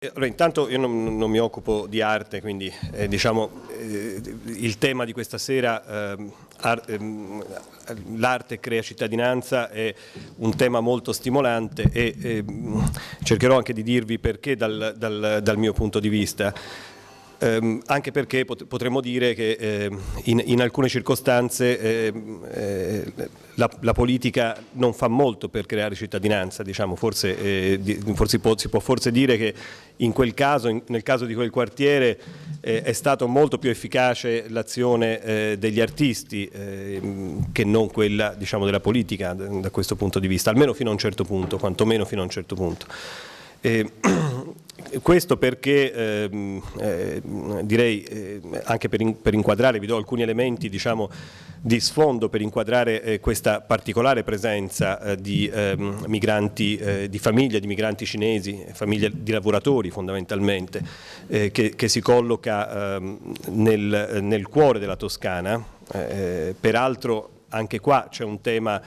Eh, allora, intanto io non, non, mi occupo di arte, quindi eh, diciamo, eh, il tema di questa sera, eh, l'arte crea cittadinanza, è un tema molto stimolante e ehm, cercherò anche di dirvi perché dal, dal, dal mio punto di vista. Ehm, anche perché pot potremmo dire che eh, in, in, alcune circostanze eh, eh, la, la, politica non fa molto per creare cittadinanza, diciamo, forse, eh, di, forse può, si può forse dire che in quel caso, in, nel caso di quel quartiere, eh, è stata molto più efficace l'azione eh, degli artisti ehm, che non quella diciamo, della politica da, questo punto di vista, almeno fino a un certo punto, quantomeno fino a un certo punto. Ehm, questo perché eh, eh, direi eh, anche per, in, per, inquadrare, vi do alcuni elementi diciamo, di sfondo per inquadrare eh, questa particolare presenza eh, di ehm, migranti eh, di famiglia, di migranti cinesi, famiglie di lavoratori fondamentalmente, che, che, si colloca ehm, nel, nel, cuore della Toscana. peraltro anche qua c'è un tema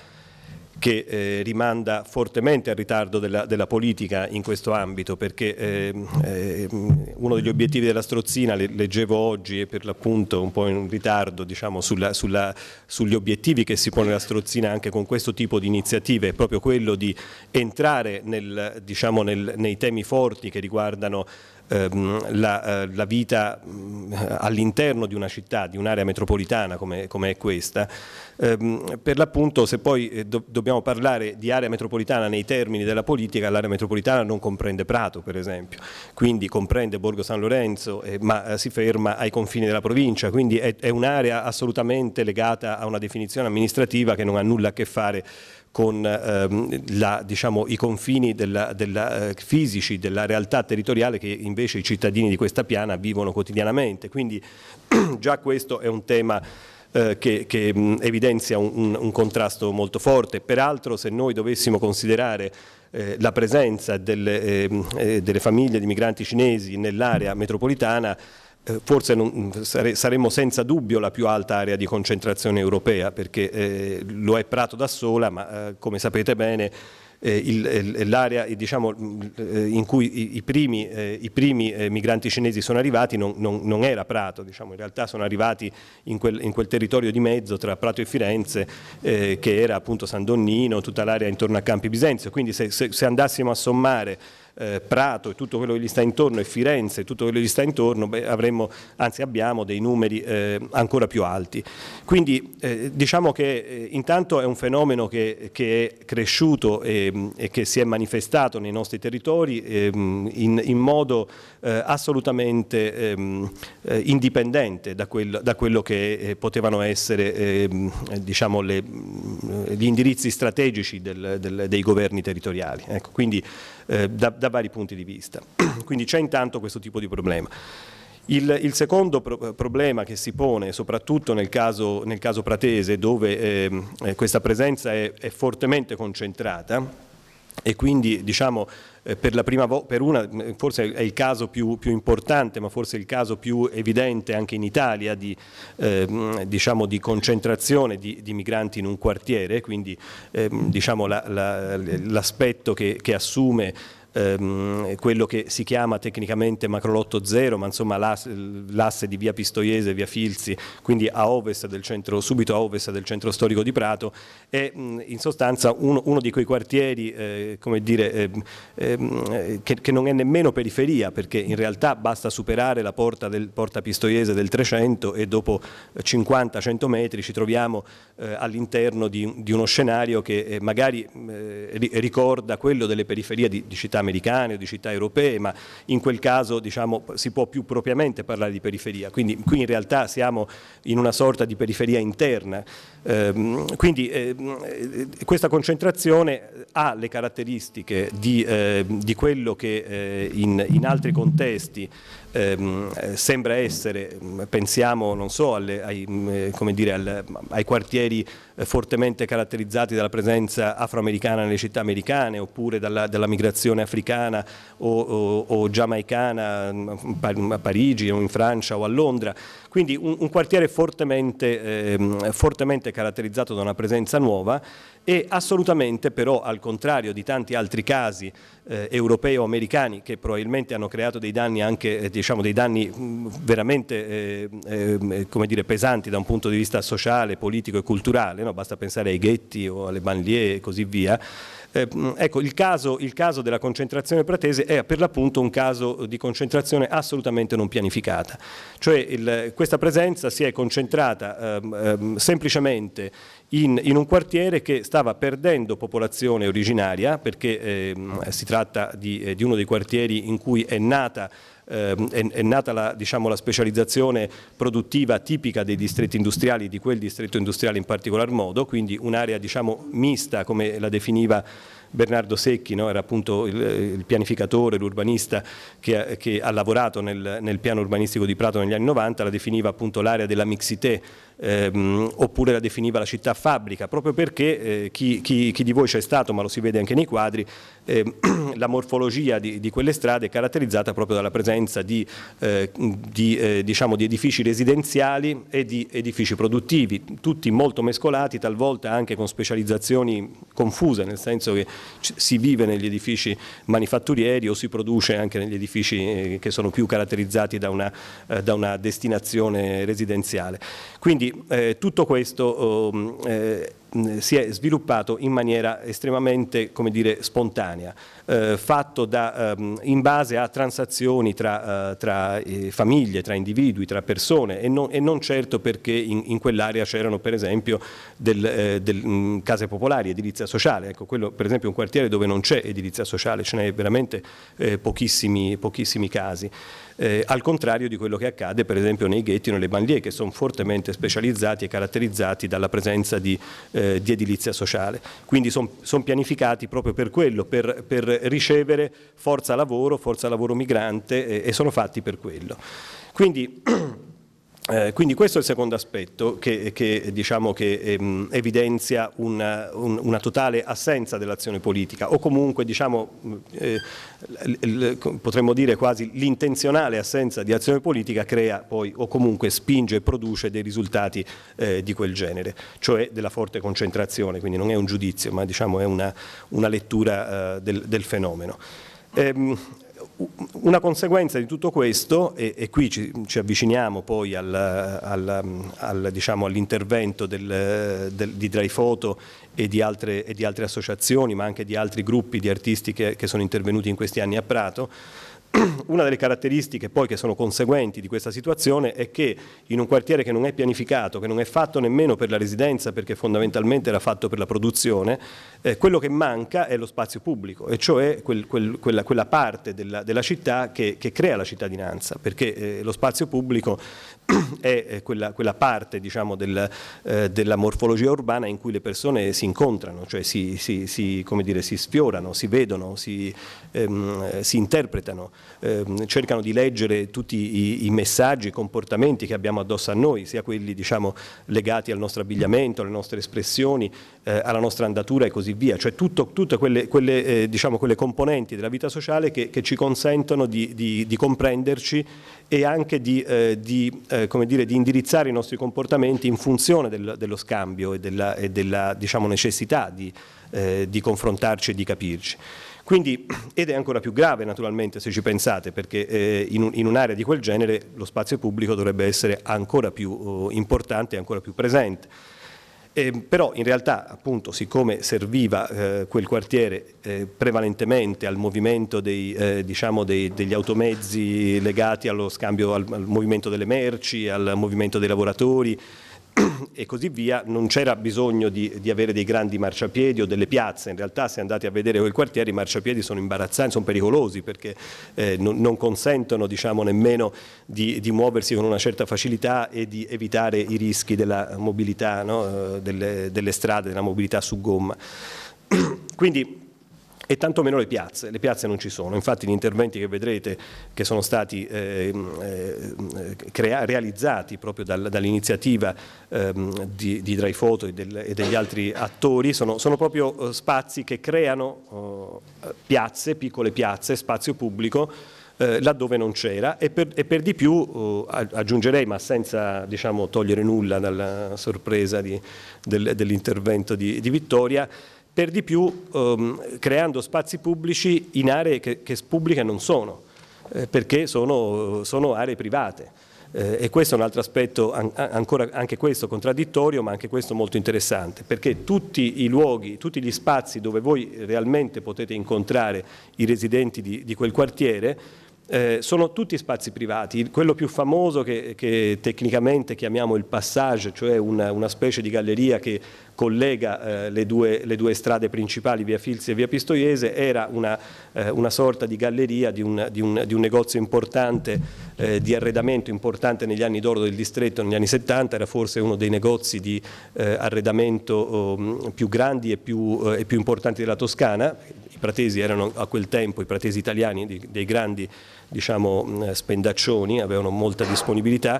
che eh, rimanda fortemente al ritardo della, della, politica in questo ambito perché eh, eh, uno degli obiettivi della strozzina, le, leggevo oggi e per l'appunto un po' in ritardo diciamo, sulla, sulla, sugli obiettivi che si pone la strozzina anche con questo tipo di iniziative è proprio quello di entrare nel, diciamo, nel, nei temi forti che riguardano ehm, la, eh, la, vita mm, all'interno di una città, di un'area metropolitana come, come è questa, ehm, per l'appunto se poi eh, do, dobbiamo parlare di area metropolitana nei termini della politica, l'area metropolitana non comprende Prato per esempio, quindi comprende Borgo San Lorenzo eh, ma eh, si ferma ai confini della provincia, quindi è, è un'area assolutamente legata a una definizione amministrativa che non ha nulla a che fare con ehm, la, diciamo, i confini della, della, eh, fisici della realtà territoriale che invece i cittadini di questa piana vivono quotidianamente. Quindi già questo è un tema eh, che, che mh, evidenzia un, un, contrasto molto forte. Peraltro se noi dovessimo considerare eh, la presenza delle, ehm, eh, delle famiglie di migranti cinesi nell'area metropolitana eh, forse non, sare, saremmo senza dubbio la più alta area di concentrazione europea perché eh, lo è Prato da sola ma eh, come sapete bene eh, eh l'area eh, diciamo, in cui i, i primi, i primi migranti cinesi sono arrivati non, non, non era Prato, diciamo, in realtà sono arrivati in quel, in quel, territorio di mezzo tra Prato e Firenze che era appunto San Donnino, tutta l'area intorno a Campi Bisenzio, quindi se, se, se andassimo a sommare eh, Prato e tutto quello che gli sta intorno e Firenze e tutto quello che gli sta intorno, beh, avremmo, anzi abbiamo dei numeri eh, ancora più alti. Quindi eh, diciamo che eh, intanto è un fenomeno che, che è cresciuto e, e, che si è manifestato nei nostri territori ehm, in, in, modo eh, assolutamente ehm, eh, indipendente da, quel, da, quello che potevano essere ehm, diciamo, le, gli indirizzi strategici del, del, dei governi territoriali. Ecco, quindi, eh, da, da, vari punti di vista. Quindi c'è intanto questo tipo di problema. Il, il secondo pro eh, problema che si pone, soprattutto nel caso, nel caso pratese, dove ehm, eh, questa presenza è, è fortemente concentrata, e quindi diciamo, eh, per, la prima per una, mm, forse è il caso più, più, importante, ma forse il caso più evidente anche in Italia di, eh, diciamo di concentrazione di, di, migranti in un quartiere, quindi eh, diciamo la, la, l'aspetto che, che assume ehm, quello che si chiama tecnicamente Macrolotto Zero, ma insomma l'asse di via Pistoiese, via Filzi, quindi a ovest del centro, subito a ovest del centro storico di Prato, è mh, in sostanza uno, uno, di quei quartieri eh, dire, eh, eh, che, che, non è nemmeno periferia, perché in realtà basta superare la porta, del, porta pistoiese del 300 e dopo 50-100 metri ci troviamo eh, all'interno di, di, uno scenario che eh, magari ricorda quello delle periferie di, di città americane o di città europee, ma in quel caso diciamo, si può più propriamente parlare di periferia, quindi qui in realtà siamo in una sorta di periferia interna. Ehm, quindi ehm, eh, questa concentrazione ha le caratteristiche di, eh, di quello che eh, in, in altri contesti ehm, sembra essere, pensiamo non so alle, ai, mm, eh, dire, al, ai, quartieri eh, fortemente caratterizzati dalla presenza afroamericana nelle città americane oppure dalla, dalla migrazione africana o, o, o, giamaicana mm, a Parigi o in Francia o a Londra, quindi un, un quartiere fortemente, ehm, fortemente caratterizzato da una presenza nuova e assolutamente però al contrario di tanti altri casi eh, europei o americani che probabilmente hanno creato dei danni anche eh, di, diciamo, dei danni mm, veramente eh, eh, eh dire, pesanti da un punto di vista sociale, politico e culturale, no? basta pensare ai ghetti o alle banlie e così via. Eh, mm, ecco, il caso, il caso, della concentrazione pratese è per l'appunto un caso di concentrazione assolutamente non pianificata, cioè il, questa presenza si è concentrata ehm, ehm semplicemente in, in, un quartiere che stava perdendo popolazione originaria perché eh, si tratta di, eh, di, uno dei quartieri in cui è nata, eh, è, è nata la, diciamo, la, specializzazione produttiva tipica dei distretti industriali, di quel distretto industriale in particolar modo, quindi un'area diciamo, mista come la definiva Bernardo Secchi, no? era appunto il, eh, il pianificatore, l'urbanista che, che, ha lavorato nel, nel piano urbanistico di Prato negli anni 90, la definiva appunto l'area della mixité ehm, oppure la definiva la città fabbrica, proprio perché eh, chi, chi, chi, di voi c'è stato, ma lo si vede anche nei quadri, ehm, la morfologia di, di, quelle strade è caratterizzata proprio dalla presenza di, eh, di, eh, diciamo, di edifici residenziali e di edifici produttivi, tutti molto mescolati, talvolta anche con specializzazioni confuse, nel senso che si vive negli edifici manifatturieri o si produce anche negli edifici eh, che sono più caratterizzati da una, eh, da una destinazione residenziale. Quindi eh, tutto questo oh, eh, si è sviluppato in maniera estremamente dire, spontanea, eh, fatto da, ehm, in base a transazioni tra, eh, tra eh, famiglie, tra individui, tra persone e non, e non certo perché in, in quell'area c'erano per esempio del, eh, del, mh, case popolari, edilizia sociale, ecco, quello per esempio è un quartiere dove non c'è edilizia sociale, ce n'è veramente eh, pochissimi, pochissimi casi eh, al contrario di quello che accade per esempio nei ghetti o nelle banlieue che sono fortemente specializzati e caratterizzati dalla presenza di, eh, di edilizia sociale. Quindi sono son pianificati proprio per quello, per, per, ricevere forza lavoro, forza lavoro migrante eh, e sono fatti per quello. Quindi Eh, quindi questo è il secondo aspetto che, che, diciamo che ehm, evidenzia una, un, una, totale assenza dell'azione politica o comunque diciamo, mm, eh, l, l, potremmo dire quasi l'intenzionale assenza di azione politica crea poi o comunque spinge e produce dei risultati eh, di quel genere, cioè della forte concentrazione, quindi non è un giudizio ma diciamo, è una, una lettura eh, del, del fenomeno. Ehm, una conseguenza di tutto questo, e, e qui ci, ci, avviciniamo poi al, al, al, diciamo, all'intervento del, del, di Dreyfoto e, e di, altre, associazioni, ma anche di altri gruppi di artisti che, che sono intervenuti in questi anni a Prato, Una delle caratteristiche poi che sono conseguenti di questa situazione è che in un quartiere che non è pianificato, che non è fatto nemmeno per la residenza perché fondamentalmente era fatto per la produzione, eh, quello che manca è lo spazio pubblico e cioè quel, quel, quella, quella, parte della, della città che, che, crea la cittadinanza perché eh, lo spazio pubblico è quella, quella parte diciamo, del, eh, della morfologia urbana in cui le persone si incontrano, cioè si, si, si, dire, si sfiorano, si vedono, si, ehm, interpretano, ehm, cercano di leggere tutti i, i, messaggi, i comportamenti che abbiamo addosso a noi, sia quelli diciamo, legati al nostro abbigliamento, alle nostre espressioni, eh, alla nostra andatura e così via, cioè tutto, tutte quelle, quelle, eh, diciamo, quelle, componenti della vita sociale che, che ci consentono di, di, di, comprenderci e anche di, eh, di eh, dire, di indirizzare i nostri comportamenti in funzione del, dello scambio e della, e della diciamo, necessità di, eh, di confrontarci e di capirci. Quindi, ed è ancora più grave naturalmente se ci pensate, perché eh, in, un'area di quel genere lo spazio pubblico dovrebbe essere ancora più eh, importante e ancora più presente. Eh, però in realtà appunto siccome serviva eh, quel quartiere eh, prevalentemente al movimento dei, eh, diciamo dei, degli automezzi legati allo scambio, al, al movimento delle merci, al movimento dei lavoratori, e così via, non c'era bisogno di, di, avere dei grandi marciapiedi o delle piazze, in realtà se andate a vedere quel quartiere i marciapiedi sono imbarazzanti, sono pericolosi perché eh, non, non, consentono diciamo, nemmeno di, di, muoversi con una certa facilità e di evitare i rischi della mobilità, no? Eh, delle, delle strade, della mobilità su gomma. Quindi e tantomeno le piazze, le piazze non ci sono, infatti gli interventi che vedrete che sono stati ehm, eh, crea- realizzati proprio dal, dall'iniziativa ehm, di, di Dreyfoto e, del, e, degli altri attori sono, sono proprio eh, spazi che creano eh, piazze, piccole piazze, spazio pubblico eh, laddove non c'era e per, e per di più eh, aggiungerei, ma senza diciamo, togliere nulla dalla sorpresa di, del, dell'intervento di, di Vittoria, per di più ehm, creando spazi pubblici in aree che, che pubbliche non sono, eh, perché sono, sono, aree private. Eh, e questo è un altro aspetto, an ancora anche questo contraddittorio, ma anche questo molto interessante, perché tutti i luoghi, tutti gli spazi dove voi realmente potete incontrare i residenti di, di quel quartiere eh, sono tutti spazi privati, quello più famoso che, che tecnicamente chiamiamo il passage, cioè una, una specie di galleria che collega eh, le, due, le, due, strade principali, via Filzi e via Pistoiese, era una, eh, una sorta di galleria di un, di un, di un negozio importante eh, di arredamento importante negli anni d'oro del distretto, negli anni 70, era forse uno dei negozi di eh, arredamento oh, più grandi e più, eh, e più importanti della Toscana, pratesi erano a quel tempo i pratesi italiani dei grandi diciamo, spendaccioni, avevano molta disponibilità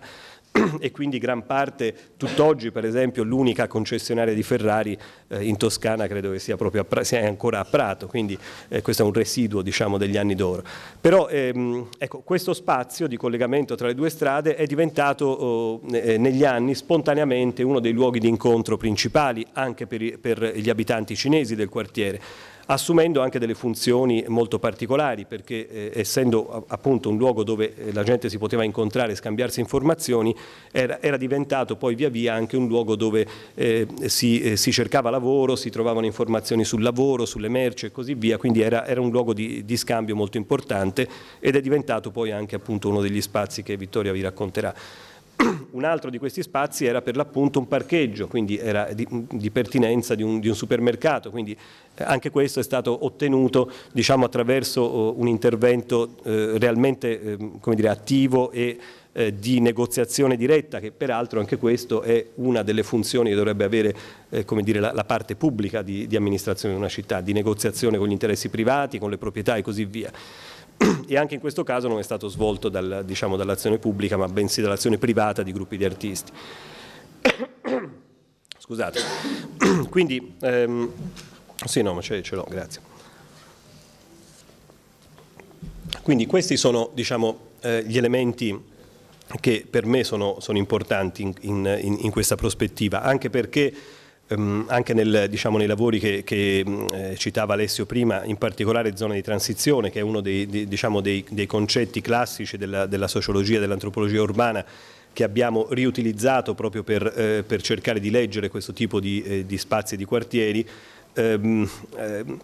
e quindi gran parte, tutt'oggi per esempio l'unica concessionaria di Ferrari eh, in Toscana credo che sia, a, sia, ancora a Prato, quindi eh, questo è un residuo diciamo, degli anni d'oro. Però ehm, ecco, questo spazio di collegamento tra le due strade è diventato oh, eh, negli anni spontaneamente uno dei luoghi di incontro principali anche per, per gli abitanti cinesi del quartiere assumendo anche delle funzioni molto particolari perché eh, essendo appunto un luogo dove eh, la gente si poteva incontrare e scambiarsi informazioni era, era, diventato poi via via anche un luogo dove eh, si, eh, si, cercava lavoro, si trovavano informazioni sul lavoro, sulle merci e così via, quindi era, era un luogo di, di, scambio molto importante ed è diventato poi anche appunto uno degli spazi che Vittoria vi racconterà. un altro di questi spazi era per l'appunto un parcheggio, quindi era di, di pertinenza di un, di un, supermercato, quindi eh, anche questo è stato ottenuto diciamo, attraverso eh, un intervento eh, realmente eh, dire, attivo e eh, di negoziazione diretta, che peraltro anche questo è una delle funzioni che dovrebbe avere eh, dire, la, la, parte pubblica di, di amministrazione di una città, di negoziazione con gli interessi privati, con le proprietà e così via. e anche in questo caso non è stato svolto dal, diciamo, dall'azione pubblica ma bensì dall'azione privata di gruppi di artisti. Scusate, quindi ehm, sì no ma ce, ce l'ho, grazie. Quindi questi sono diciamo, eh, gli elementi che per me sono, sono importanti in, in, in questa prospettiva, anche perché Ehm, anche nel, diciamo, nei lavori che, che mm, eh, citava Alessio prima, in particolare zone di transizione, che è uno dei, di, diciamo, dei, dei concetti classici della, della sociologia, dell'antropologia urbana, che abbiamo riutilizzato proprio per, eh, per cercare di leggere questo tipo di, eh, di spazi e di quartieri, ehm, ehm,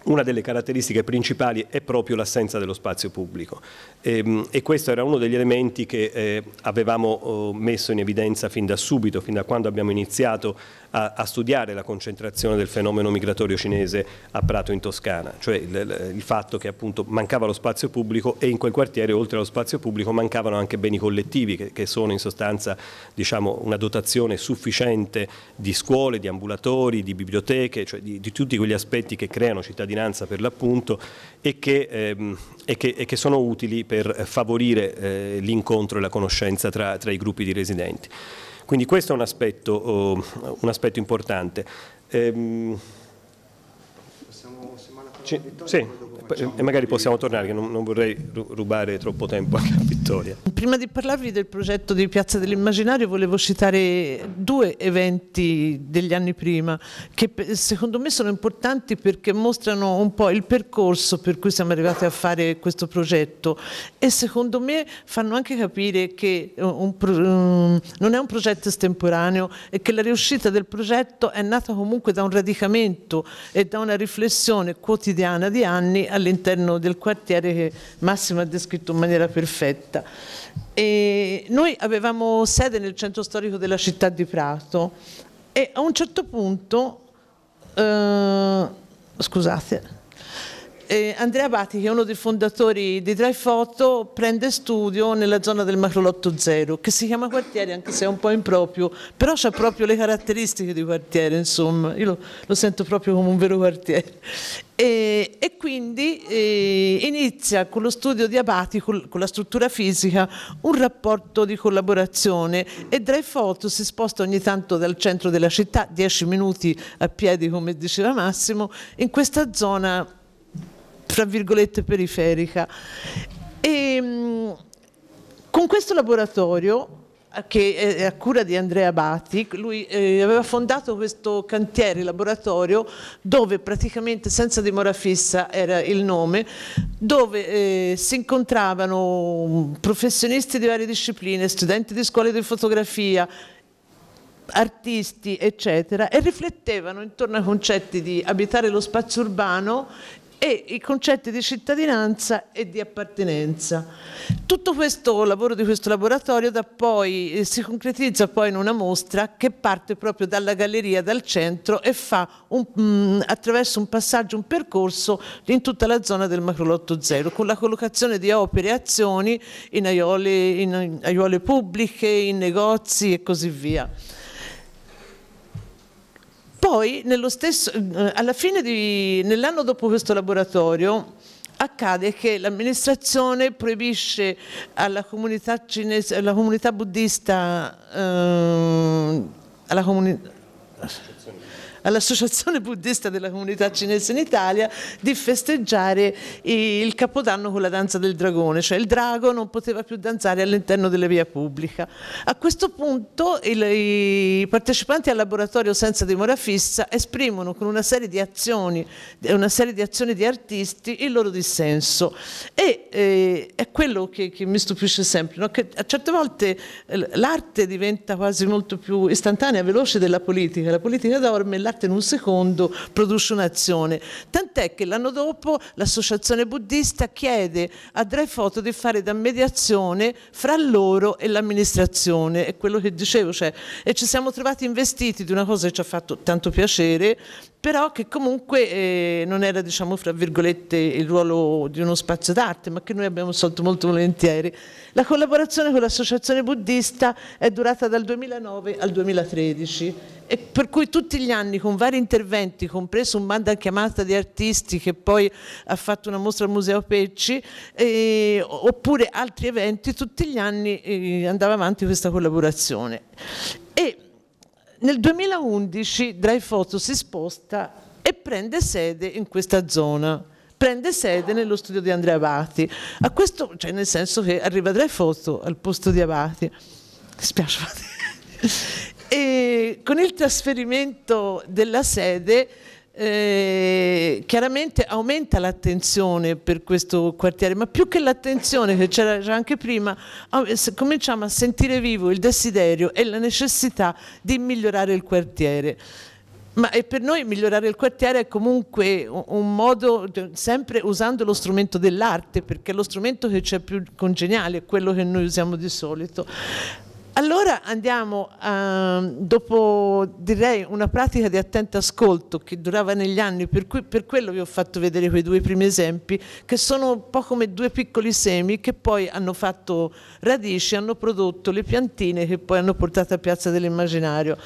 una delle caratteristiche principali è proprio l'assenza dello spazio pubblico e, ehm, e, questo era uno degli elementi che eh, avevamo oh, messo in evidenza fin da subito, fin da quando abbiamo iniziato a, a, studiare la concentrazione del fenomeno migratorio cinese a Prato in Toscana, cioè il, il fatto che appunto mancava lo spazio pubblico e in quel quartiere oltre allo spazio pubblico mancavano anche beni collettivi che, che sono in sostanza diciamo, una dotazione sufficiente di scuole, di ambulatori, di biblioteche, cioè di, di tutti quegli aspetti che creano cittadinanza per l'appunto e che, ehm, e, che, e che, sono utili per favorire eh, l'incontro e la conoscenza tra, tra i gruppi di residenti. Quindi questo è un aspetto, oh, un aspetto importante. Ehm, Possiamo, se male, sì e magari possiamo tornare, che non, non vorrei rubare troppo tempo anche a Vittoria. Prima di parlarvi del progetto di Piazza dell'Immaginario volevo citare due eventi degli anni prima che secondo me sono importanti perché mostrano un po' il percorso per cui siamo arrivati a fare questo progetto e secondo me fanno anche capire che eh, un, um, non è un progetto estemporaneo e che la riuscita del progetto è nata comunque da un radicamento e da una riflessione quotidiana di anni all'interno del quartiere che Massimo ha descritto in maniera perfetta. E noi avevamo sede nel centro storico della città di Prato e a un certo punto, eh, scusate, eh, Andrea Batti, che è uno dei fondatori di Trifoto, prende studio nella zona del Macrolotto Zero, che si chiama quartiere anche se è un po' improprio, però ha proprio le caratteristiche di quartiere, insomma, io lo, lo sento proprio come un vero quartiere. E, e quindi eh, inizia con lo studio di Abati, col, con la struttura fisica, un rapporto di collaborazione e Dreyfoto si sposta ogni tanto dal centro della città, 10 minuti a piedi come diceva Massimo, in questa zona tra virgolette periferica. E, mm, con questo laboratorio eh, che è a cura di Andrea Bati, lui eh, aveva fondato questo cantiere laboratorio dove praticamente senza dimora fissa era il nome, dove eh, si incontravano professionisti di varie discipline, studenti di scuole di fotografia, artisti eccetera e riflettevano intorno a concetti di abitare lo spazio urbano e i concetti di cittadinanza e di appartenenza. Tutto questo lavoro di questo laboratorio poi, eh, si concretizza poi in una mostra che parte proprio dalla galleria, dal centro e fa un, mm, attraverso un passaggio, un percorso in tutta la zona del Macrolotto Zero con la collocazione di opere e azioni in aiuole, in aiuole pubbliche, in negozi e così via. Poi, stesso, eh, alla fine di, nell'anno dopo questo laboratorio, accade che l'amministrazione proibisce alla comunità, cinese, alla comunità buddista, eh, alla comunità all'Associazione Buddista della Comunità Cinese in Italia di festeggiare il Capodanno con la danza del dragone, cioè il drago non poteva più danzare all'interno della via pubblica. A questo punto il, i partecipanti al laboratorio senza dimora fissa esprimono con una serie di azioni, una serie di azioni di artisti il loro dissenso e eh, è quello che, che, mi stupisce sempre, no? che a certe volte eh, l'arte diventa quasi molto più istantanea, veloce della politica, la politica dorme, l'arte fatta certo in un secondo produce un'azione. Tant'è che l'anno dopo l'associazione buddista chiede a Dreyfoto di fare da mediazione fra loro e l'amministrazione, è quello che dicevo, cioè, e ci siamo trovati investiti di una cosa che ci ha fatto tanto piacere, però che comunque eh, non era diciamo fra virgolette il ruolo di uno spazio d'arte ma che noi abbiamo solto molto volentieri la collaborazione con l'associazione buddista è durata dal 2009 al 2013 e per cui tutti gli anni con vari interventi, compreso un banda chiamata di artisti che poi ha fatto una mostra al Museo Pecci, eh, oppure altri eventi, tutti gli anni eh, andava avanti questa collaborazione. E nel 2011 Dry Photo si sposta e prende sede in questa zona prende sede nello studio di Andrea Abati, a questo, cioè nel senso che arriva Dry Photo al posto di Abati, mi spiace e con il trasferimento della sede eh, chiaramente aumenta l'attenzione per questo quartiere, ma più che l'attenzione che c'era già anche prima, eh, cominciamo a sentire vivo il desiderio e la necessità di migliorare il quartiere. Ma per noi migliorare il quartiere è comunque un modo, sempre usando lo strumento dell'arte, perché è lo strumento che c'è più congeniale, è quello che noi usiamo di solito. Allora andiamo, a, ehm, dopo direi una pratica di attento ascolto che durava negli anni, per, cui, per quello vi ho fatto vedere quei due primi esempi, che sono un po' come due piccoli semi che poi hanno fatto radici, hanno prodotto le piantine che poi hanno portato a Piazza dell'Immaginario.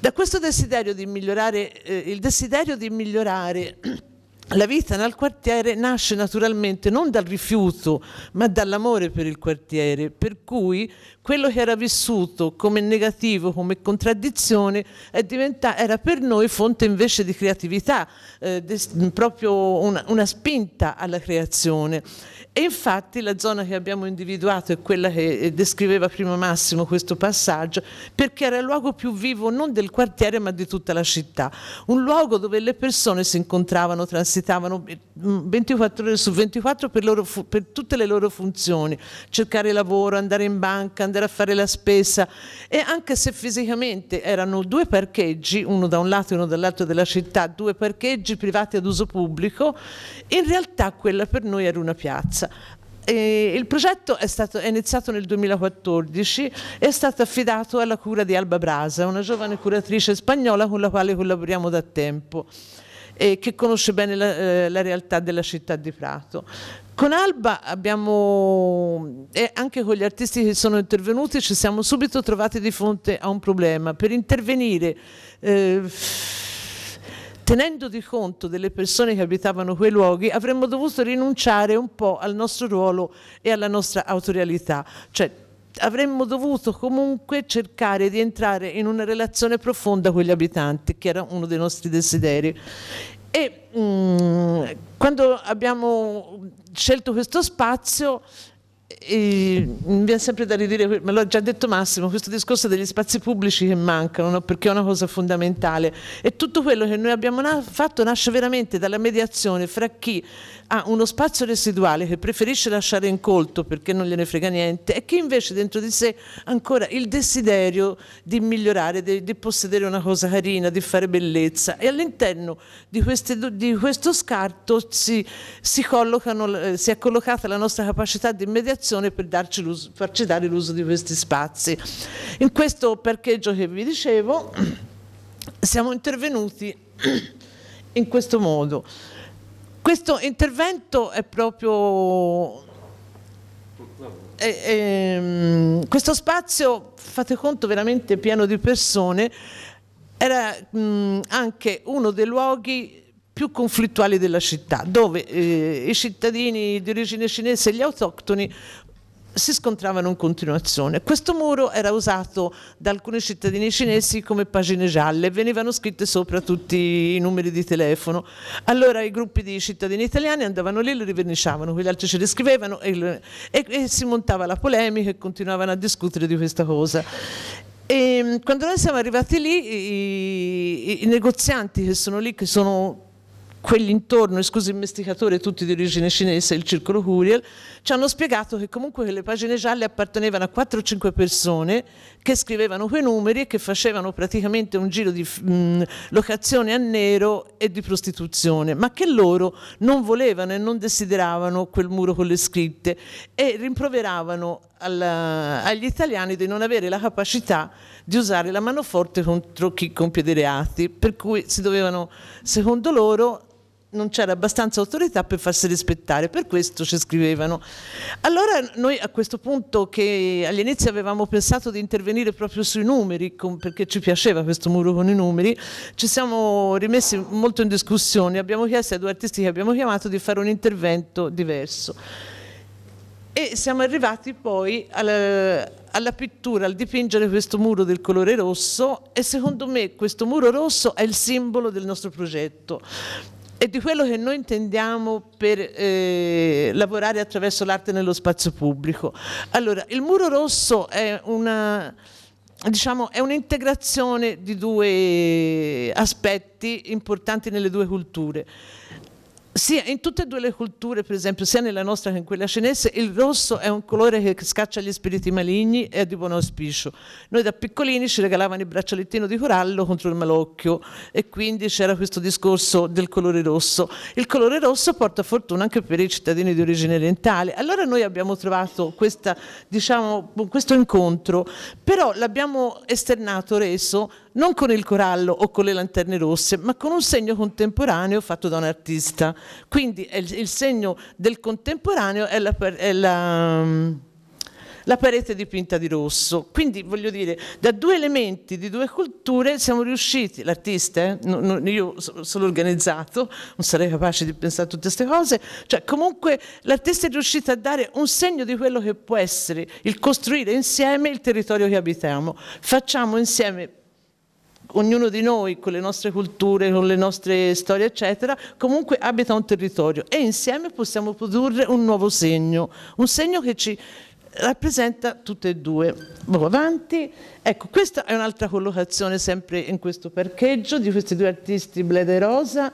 Da questo desiderio di migliorare, eh, il desiderio di migliorare... La vita nel quartiere nasce naturalmente non dal rifiuto, ma dall'amore per il quartiere, per cui quello che era vissuto come negativo, come contraddizione, era per noi fonte invece di creatività, eh, de, proprio una, una, spinta alla creazione. E infatti la zona che abbiamo individuato è quella che eh, descriveva prima Massimo questo passaggio, perché era il luogo più vivo non del quartiere ma di tutta la città, un luogo dove le persone si incontravano, transitavano 24 eh, mm, ore su 24 per, loro, per tutte le loro funzioni, cercare lavoro, andare in banca, andare andare a fare la spesa e anche se fisicamente erano due parcheggi, uno da un lato e uno dall'altro della città, due parcheggi privati ad uso pubblico, in realtà quella per noi era una piazza. E il progetto è, stato, è, iniziato nel 2014 è stato affidato alla cura di Alba Brasa, una giovane curatrice spagnola con la quale collaboriamo da tempo e che conosce bene la, eh, la realtà della città di Prato. Con Alba abbiamo, e eh, anche con gli artisti che sono intervenuti, ci siamo subito trovati di fronte a un problema. Per intervenire... Eh, tenendo di conto delle persone che abitavano quei luoghi, avremmo dovuto rinunciare un po' al nostro ruolo e alla nostra autorialità. Cioè, avremmo dovuto comunque cercare di entrare in una relazione profonda con gli abitanti, che era uno dei nostri desideri. E mh, mm, quando abbiamo scelto questo spazio, e, mm, mi viene sempre da ridire, me l'ha già detto Massimo, questo discorso degli spazi pubblici che mancano, no? perché è una cosa fondamentale e tutto quello che noi abbiamo na fatto nasce veramente dalla mediazione fra chi ha uno spazio residuale che preferisce lasciare incolto perché non gliene frega niente e che invece dentro di sé ancora il desiderio di migliorare, di, di possedere una cosa carina, di fare bellezza e all'interno di, di, questo scarto si, si, collocano, eh, si, è collocata la nostra capacità di mediazione per farci dare l'uso di questi spazi. In questo parcheggio che vi dicevo siamo intervenuti in questo modo. Questo intervento è proprio... È, è, ehm, questo spazio, fate conto, veramente pieno di persone, era mh, anche uno dei luoghi più conflittuali della città, dove eh, i cittadini di origine cinese e gli autoctoni si scontravano in continuazione. Questo muro era usato da alcuni cittadini cinesi come pagine gialle, venivano scritte sopra tutti i numeri di telefono. Allora i gruppi di cittadini italiani andavano lì, lo riverniciavano, quegli altri ce li scrivevano e, e, e si montava la polemica e continuavano a discutere di questa cosa. E ehm, quando noi siamo arrivati lì, i, i, i negozianti che sono lì, che sono quelli intorno, scusi il mesticatore, tutti di origine cinese, il circolo Curiel, ci hanno spiegato che comunque le pagine gialle appartenevano a 4 o 5 persone che scrivevano quei numeri e che facevano praticamente un giro di mh, mm, locazione a nero e di prostituzione, ma che loro non volevano e non desideravano quel muro con le scritte e rimproveravano alla, agli italiani di non avere la capacità di usare la mano forte contro chi compie dei reati, per cui si dovevano, secondo loro, non c'era abbastanza autorità per farsi rispettare, per questo ci scrivevano. Allora noi a questo punto che all'inizio avevamo pensato di intervenire proprio sui numeri, perché ci piaceva questo muro con i numeri, ci siamo rimessi molto in discussione, abbiamo chiesto ai due artisti che abbiamo chiamato di fare un intervento diverso. E siamo arrivati poi alla, alla pittura, al dipingere questo muro del colore rosso e secondo me questo muro rosso è il simbolo del nostro progetto e di quello che noi intendiamo per eh, lavorare attraverso l'arte nello spazio pubblico. Allora, il muro rosso è una diciamo, è un'integrazione di due eh, aspetti importanti nelle due culture sia in tutte e due le culture, per esempio, sia nella nostra che in quella cinese, il rosso è un colore che scaccia gli spiriti maligni e è di buon auspicio. Noi da piccolini ci regalavano il braccialettino di corallo contro il malocchio e quindi c'era questo discorso del colore rosso. Il colore rosso porta fortuna anche per i cittadini di origine orientale. Allora noi abbiamo trovato questa, diciamo, questo incontro, però l'abbiamo esternato, reso non con il corallo o con le lanterne rosse, ma con un segno contemporaneo fatto da un artista. Quindi il, il segno del contemporaneo è la, è la la parete dipinta di rosso. Quindi voglio dire, da due elementi di due culture siamo riusciti, l'artista, eh? no, no, io sono organizzato, non sarei capace di pensare a tutte queste cose, cioè comunque l'artista è riuscito a dare un segno di quello che può essere il costruire insieme il territorio che abitiamo. Facciamo insieme ognuno di noi con le nostre culture, con le nostre storie eccetera, comunque abita un territorio e insieme possiamo produrre un nuovo segno, un segno che ci rappresenta tutte e due. Vado avanti. Ecco, questa è un'altra collocazione sempre in questo parcheggio di questi due artisti, Bleda e Rosa.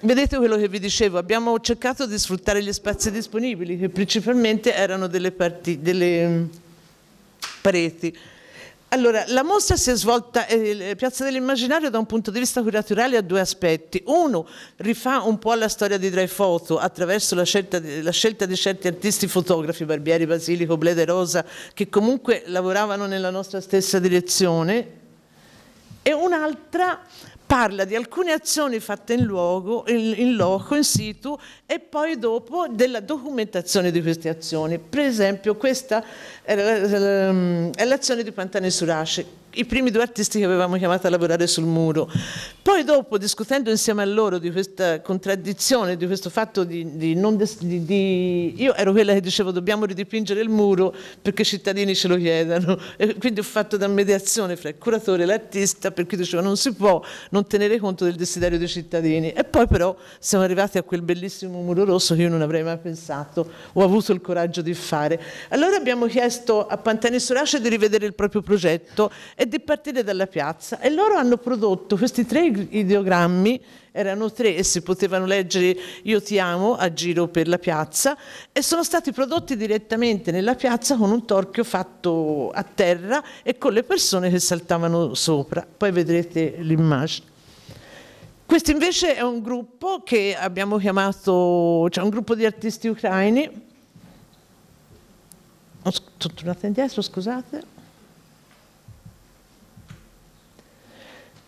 Vedete quello che vi dicevo, abbiamo cercato di sfruttare gli spazi disponibili che principalmente erano delle, parti, delle mm, pareti. Allora, la mostra si è svolta, eh, eh, Piazza dell'Immaginario da un punto di vista curaturale ha due aspetti. Uno, rifà un po' la storia di Dreyfoto attraverso la scelta, di, la scelta di certi artisti fotografi, Barbieri, Basilico, Blede Rosa, che comunque lavoravano nella nostra stessa direzione. E un'altra parla di alcune azioni fatte in, luogo, in, in loco, in situ e poi dopo della documentazione di queste azioni. Per esempio questa è ehm, l'azione di Pantane Surace i primi due artisti che avevamo chiamato a lavorare sul muro. Poi dopo, discutendo insieme a loro di questa contraddizione, di questo fatto di, di non... Di, di, io ero quella che dicevo dobbiamo ridipingere il muro perché i cittadini ce lo chiedano. E quindi ho fatto da mediazione fra il curatore e l'artista perché dicevo non si può non tenere conto del desiderio dei cittadini. E poi però siamo arrivati a quel bellissimo muro rosso che io non avrei mai pensato o avuto il coraggio di fare. Allora abbiamo chiesto a Pantani Sorace di rivedere il proprio progetto e di partire dalla piazza. E loro hanno prodotto questi tre ideogrammi, erano tre e si potevano leggere Io ti amo a giro per la piazza e sono stati prodotti direttamente nella piazza con un torchio fatto a terra e con le persone che saltavano sopra. Poi vedrete l'immagine. Questo invece è un gruppo che abbiamo chiamato, cioè un gruppo di artisti ucraini. Sono tornata indietro, scusate.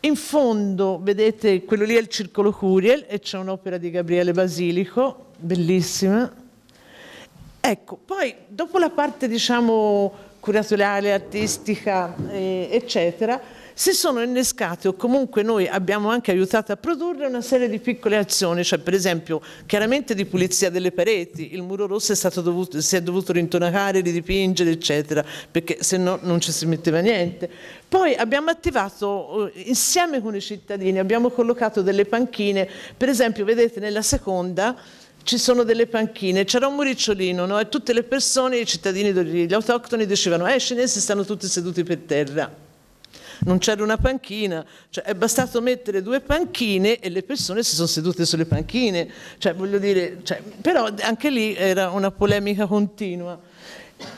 In fondo vedete quello lì è il Circolo Curiel e c'è un'opera di Gabriele Basilico, bellissima. Ecco, poi dopo la parte diciamo curatoriale, artistica, eh, eccetera, si sono innescate o comunque noi abbiamo anche aiutato a produrre una serie di piccole azioni, cioè per esempio chiaramente di pulizia delle pareti, il muro rosso è dovuto, si è dovuto rintonacare, ridipingere eccetera, perché se no non ci si metteva niente. Poi abbiamo attivato eh, insieme con i cittadini, abbiamo collocato delle panchine, per esempio vedete nella seconda ci sono delle panchine, c'era un muricciolino no? e tutte le persone, i cittadini, gli autoctoni dicevano eh i cinesi stanno tutti seduti per terra non c'era una panchina, cioè è bastato mettere due panchine e le persone si sono sedute sulle panchine, cioè voglio dire, cioè, però anche lì era una polemica continua.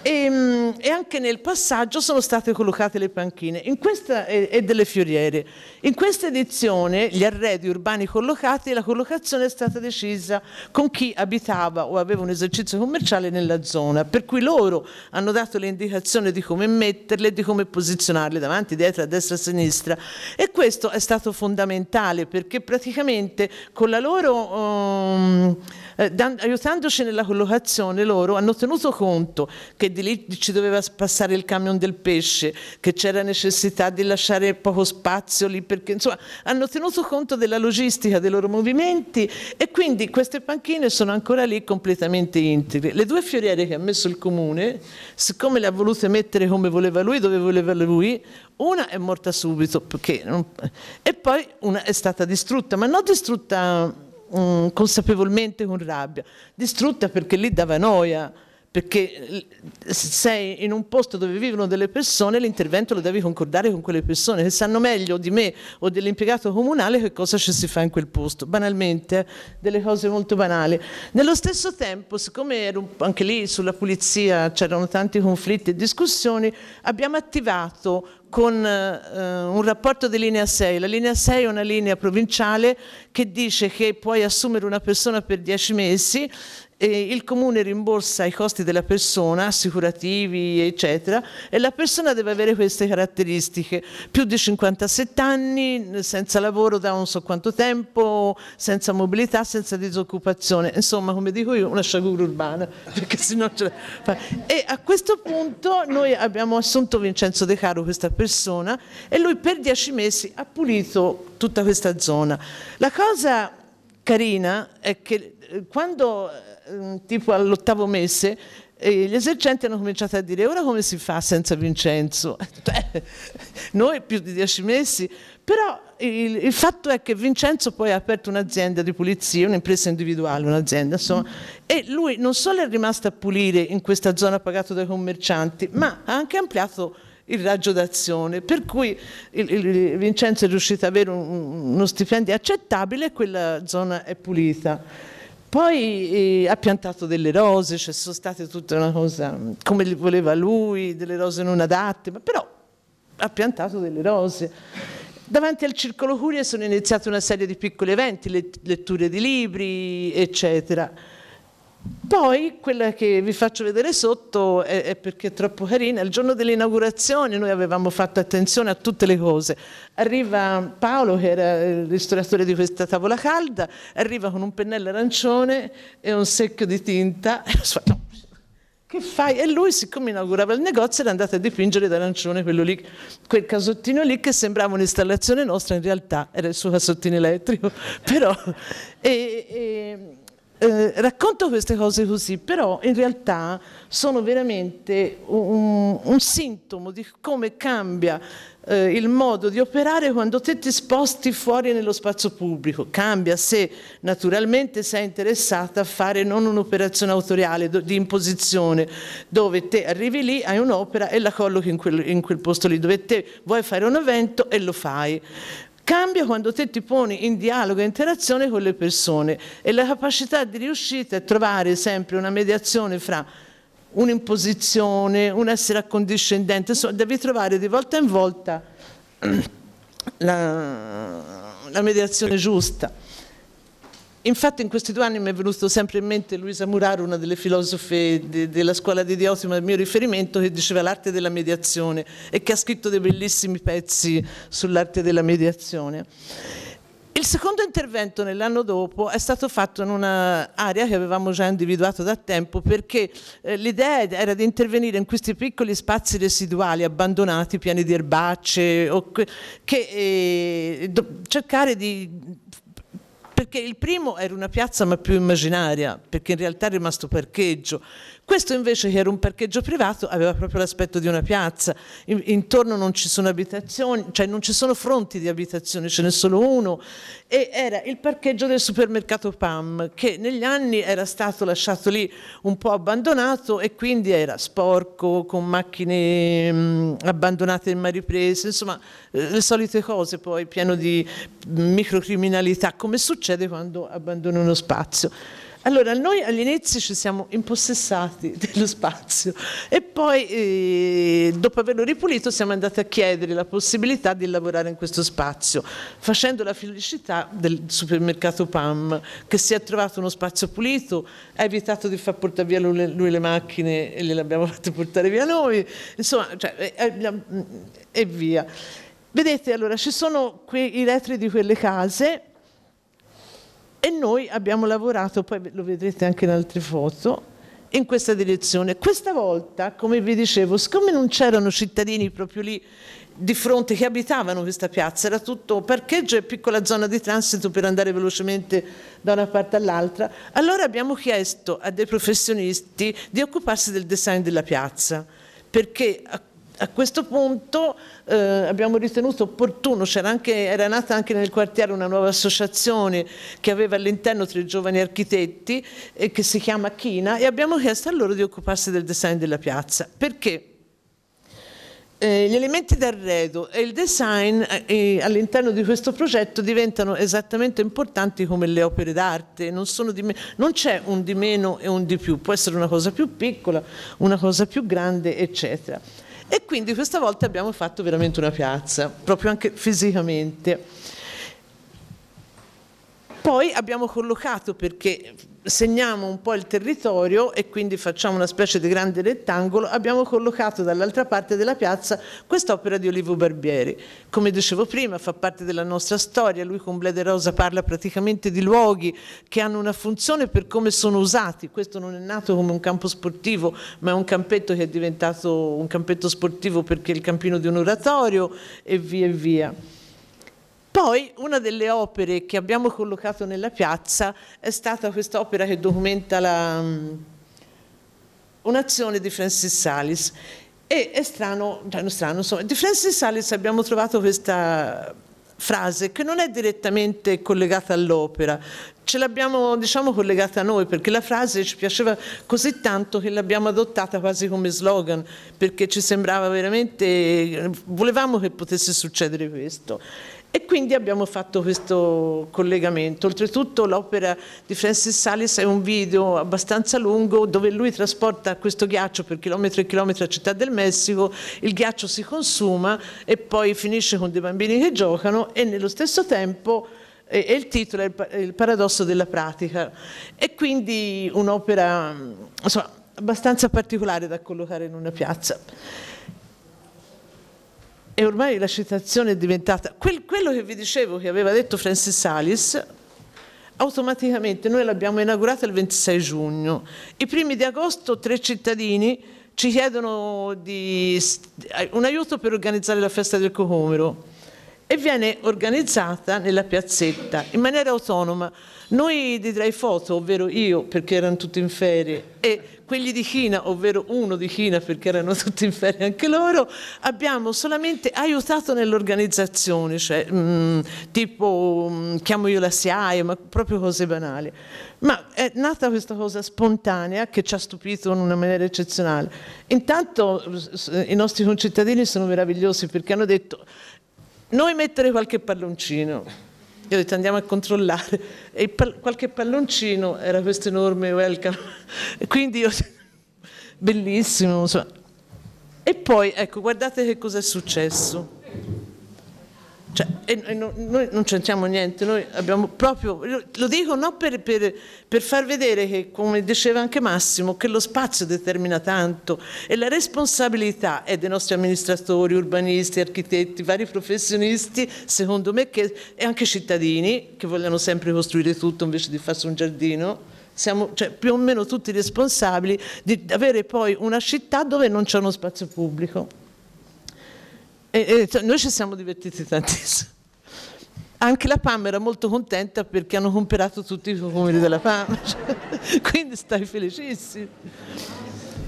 E, ehm, e, anche nel passaggio sono state collocate le panchine in questa, e, e, delle fioriere. In questa edizione gli arredi urbani collocati, la collocazione è stata decisa con chi abitava o aveva un esercizio commerciale nella zona, per cui loro hanno dato le indicazioni di come metterle, di come posizionarle davanti, dietro, a destra, a sinistra e questo è stato fondamentale perché praticamente con la loro... Um, eh, aiutandoci nella collocazione loro hanno tenuto conto che di lì ci doveva passare il camion del pesce, che c'era necessità di lasciare poco spazio lì, perché insomma hanno tenuto conto della logistica dei loro movimenti e quindi queste panchine sono ancora lì completamente integre. Le due fioriere che ha messo il comune, siccome le ha volute mettere come voleva lui, dove voleva lui, una è morta subito perché e poi una è stata distrutta, ma non distrutta consapevolmente con rabbia, distrutta perché lì dava noia, perché eh, sei in un posto dove vivono delle persone, l'intervento lo devi concordare con quelle persone che sanno meglio di me o dell'impiegato comunale che cosa ci si fa in quel posto, banalmente, eh, delle cose molto banali. Nello stesso tempo, siccome ero anche lì sulla pulizia c'erano tanti conflitti e discussioni, abbiamo attivato con eh, un rapporto di linea 6. La linea 6 è una linea provinciale che dice che puoi assumere una persona per 10 mesi eh, il comune rimborsa i costi della persona, assicurativi eccetera, e la persona deve avere queste caratteristiche, più di 57 anni, senza lavoro da non so quanto tempo, senza mobilità, senza disoccupazione, insomma come dico io una sciagura urbana, perché sennò ce la fa. E a questo punto noi abbiamo assunto Vincenzo De Caro, questa persona, e lui per dieci mesi ha pulito tutta questa zona. La cosa carina è che eh, quando Ehm, tipo all'ottavo mese, gli esercenti hanno cominciato a dire ora come si fa senza Vincenzo? Cioè, noi più di dieci mesi, però il, il, fatto è che Vincenzo poi ha aperto un'azienda di pulizia, un'impresa individuale, un'azienda insomma, e lui non solo è rimasto a pulire in questa zona pagata dai commercianti, ma ha anche ampliato il raggio d'azione, per cui il, il, Vincenzo è riuscito ad avere un, uno stipendio accettabile e quella zona è pulita. Poi eh, ha piantato delle rose, cioè sono state tutta una cosa mm, come le voleva lui, delle rose non adatte, ma però ha piantato delle rose. Davanti al Circolo Curia sono iniziate una serie di piccoli eventi, letture di libri, eccetera. Poi quella che vi faccio vedere sotto è, è, perché è troppo carina. Il giorno dell'inaugurazione noi avevamo fatto attenzione a tutte le cose. Arriva Paolo, che era il ristoratore di questa tavola calda, arriva con un pennello arancione e un secchio di tinta. No, che fai? E lui, siccome inaugurava il negozio, era andato a dipingere d'arancione quello lì, quel casottino lì che sembrava un'installazione nostra, in realtà era il suo casottino elettrico. Però, e, e, eh, racconto queste cose così, però in realtà sono veramente un, un sintomo di come cambia eh, il modo di operare quando te ti sposti fuori nello spazio pubblico. Cambia se naturalmente sei interessata a fare non un'operazione autoriale do, di imposizione, dove te arrivi lì, hai un'opera e la collochi in quel, in quel posto lì, dove te vuoi fare un evento e lo fai Cambia quando te ti poni in dialogo e interazione con le persone e la capacità di riuscita è trovare sempre una mediazione fra un'imposizione, un essere accondiscendente, insomma devi trovare di volta in volta la, la mediazione giusta. Infatti in questi due anni mi è venuto sempre in mente Luisa Muraro, una delle filosofe de, della scuola di Diotimo, il mio riferimento, che diceva l'arte della mediazione e che ha scritto dei bellissimi pezzi sull'arte della mediazione. Il secondo intervento nell'anno dopo è stato fatto in un'area che avevamo già individuato da tempo perché eh, l'idea era di intervenire in questi piccoli spazi residuali abbandonati, pieni di erbacce, che, eh, cercare di perché il primo era una piazza ma più immaginaria, perché in realtà è rimasto parcheggio, questo invece che era un parcheggio privato aveva proprio l'aspetto di una piazza, intorno non ci sono abitazioni, cioè non ci sono fronti di abitazioni, ce n'è solo uno e era il parcheggio del supermercato Pam che negli anni era stato lasciato lì un po' abbandonato e quindi era sporco, con macchine mm, abbandonate in mariprese, insomma eh, le solite cose poi, pieno di microcriminalità, come succede quando abbandoni uno spazio. Allora, noi all'inizio ci siamo impossessati dello spazio e poi, eh, dopo averlo ripulito, siamo andati a chiedere la possibilità di lavorare in questo spazio, facendo la felicità del supermercato PAM, che si è trovato uno spazio pulito, ha evitato di far portare via lui, lui le macchine e le abbiamo fatte portare via noi, insomma, cioè, e, eh, e, eh, mm, e via. Vedete, allora, ci sono quei, i retri di quelle case e noi abbiamo lavorato, poi lo vedrete anche in altre foto, in questa direzione. Questa volta, come vi dicevo, siccome non c'erano cittadini proprio lì di fronte che abitavano questa piazza, era tutto parcheggio e piccola zona di transito per andare velocemente da una parte all'altra, allora abbiamo chiesto a dei professionisti di occuparsi del design della piazza, perché a a questo punto eh, abbiamo ritenuto opportuno, anche, era nata anche nel quartiere una nuova associazione che aveva all'interno tre giovani architetti eh, che si chiama China e abbiamo chiesto a loro di occuparsi del design della piazza. Perché? Eh, gli elementi d'arredo e il design eh, all'interno di questo progetto diventano esattamente importanti come le opere d'arte, non, non c'è un di meno e un di più, può essere una cosa più piccola, una cosa più grande, eccetera. E quindi questa volta abbiamo fatto veramente una piazza, proprio anche fisicamente. Poi abbiamo collocato, perché segniamo un po' il territorio e quindi facciamo una specie di grande rettangolo, abbiamo collocato dall'altra parte della piazza quest'opera di Olivo Barbieri. Come dicevo prima, fa parte della nostra storia, lui con Blede Rosa parla praticamente di luoghi che hanno una funzione per come sono usati, questo non è nato come un campo sportivo, ma è un campetto che è diventato un campetto sportivo perché è il campino di un oratorio e via e via. Poi una delle opere che abbiamo collocato nella piazza è stata quest'opera che documenta la, mm, un'azione di Francis Salis e è strano, cioè, strano insomma, di Francis Salis abbiamo trovato questa frase che non è direttamente collegata all'opera, ce l'abbiamo diciamo collegata a noi perché la frase ci piaceva così tanto che l'abbiamo adottata quasi come slogan perché ci sembrava veramente, eh, volevamo che potesse succedere questo e quindi abbiamo fatto questo collegamento. Oltretutto l'opera di Francis Salis è un video abbastanza lungo dove lui trasporta questo ghiaccio per chilometri e chilometri a Città del Messico, il ghiaccio si consuma e poi finisce con dei bambini che giocano e nello stesso tempo e, il titolo è il, paradosso della pratica e quindi un'opera abbastanza particolare da collocare in una piazza e ormai la citazione è diventata quel, quello che vi dicevo che aveva detto Francis Salis automaticamente noi l'abbiamo inaugurata il 26 giugno i primi di agosto tre cittadini ci chiedono di, un aiuto per organizzare la festa del Cocomero e viene organizzata nella piazzetta in maniera autonoma. Noi di Dreyfoto, ovvero io perché erano tutti in ferie, e quelli di China, ovvero uno di China perché erano tutti in ferie anche loro, abbiamo solamente aiutato nell'organizzazione, cioè, mm, tipo mh, mm, chiamo io la SIAE, ma proprio cose banali. Ma è nata questa cosa spontanea che ci ha stupito in una maniera eccezionale. Intanto i nostri concittadini sono meravigliosi perché hanno detto noi mettere qualche palloncino, io ho detto andiamo a controllare, e pal qualche palloncino era questo enorme welcome, quindi io, bellissimo. So. E poi, ecco, guardate che cosa è successo. Cioè, e, no, noi non c'entriamo niente, noi abbiamo proprio, lo dico non per, per, per, far vedere che, come diceva anche Massimo, che lo spazio determina tanto e la responsabilità è dei nostri amministratori, urbanisti, architetti, vari professionisti, secondo me, che, e anche cittadini che vogliono sempre costruire tutto invece di farsi un giardino. Siamo cioè, più o meno tutti responsabili di avere poi una città dove non c'è uno spazio pubblico. E, e, cioè, noi ci siamo divertiti tantissimo. Anche la PAM era molto contenta perché hanno comprato tutti i profumi della PAM, quindi stai felicissimo.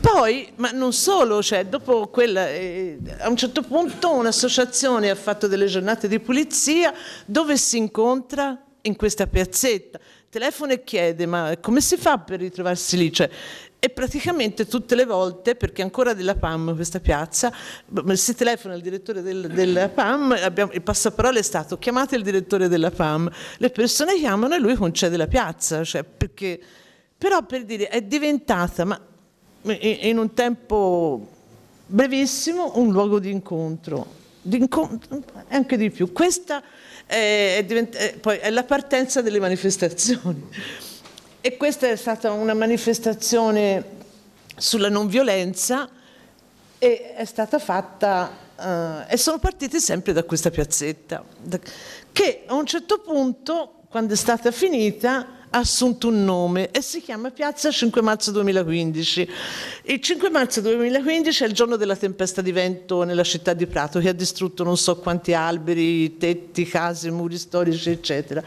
Poi, ma non solo, cioè, dopo quella, eh, a un certo punto un'associazione ha fatto delle giornate di pulizia dove si incontra in questa piazzetta. Telefono e chiede, ma come si fa per ritrovarsi lì? Cioè, e praticamente tutte le volte, perché ancora della PAM questa piazza, si telefona il direttore del, della PAM, abbiamo, il passaparola è stato chiamate il direttore della PAM, le persone chiamano e lui concede la piazza, cioè perché, però per dire è diventata ma, in un tempo brevissimo un luogo di incontro anche di più. Questa è, è, è, poi, è la partenza delle manifestazioni. E questa è stata una manifestazione sulla non violenza e è stata fatta, eh, e sono partiti sempre da questa piazzetta, che a un certo punto, quando è stata finita, ha assunto un nome e si chiama Piazza 5 marzo 2015. Il 5 marzo 2015 è il giorno della tempesta di vento nella città di Prato che ha distrutto non so quanti alberi, tetti, case, muri storici, eccetera.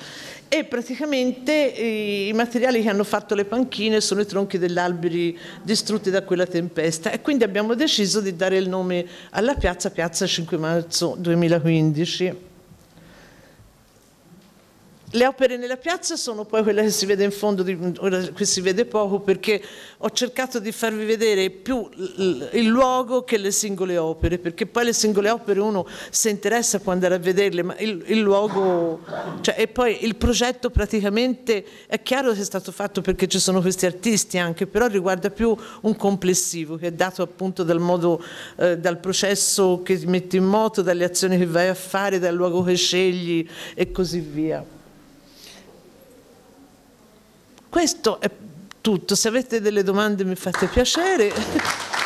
E praticamente eh, i materiali che hanno fatto le panchine sono i tronchi degli alberi distrutti da quella tempesta e quindi abbiamo deciso di dare il nome alla piazza Piazza 5 marzo 2015. Le opere nella piazza sono poi quelle che si vede in fondo, ora qui si vede poco perché ho cercato di farvi vedere più il luogo che le singole opere, perché poi le singole opere uno si interessa può andare a vederle, ma il, il luogo, cioè, e poi il progetto praticamente è chiaro che è stato fatto perché ci sono questi artisti anche, però riguarda più un complessivo che è dato appunto dal, modo, eh, dal processo che ti metti in moto, dalle azioni che vai a fare, dal luogo che scegli e così via. Questo è tutto, se avete delle domande mi fate piacere.